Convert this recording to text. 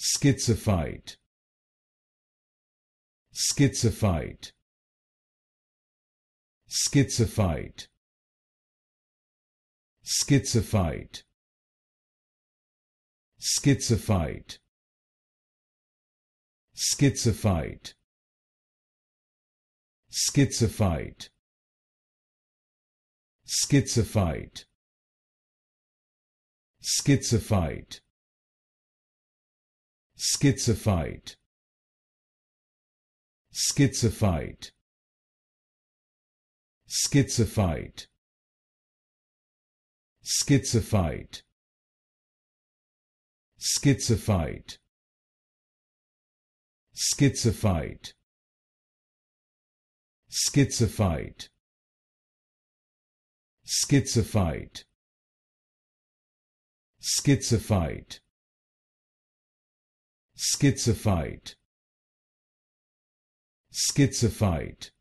Schizophyte. Schizophyte. Schizophyte. Schizophyte. Schizophyte. Schizophyte. Schizophyte. Schizophyte. Schizophyte. Schizophyte. Schizophyte. Schizophyte. Schizophyte. Schizophyte. Schizophyte. Schizophyte. Schizophyte. Schizophyte schizophite schizophite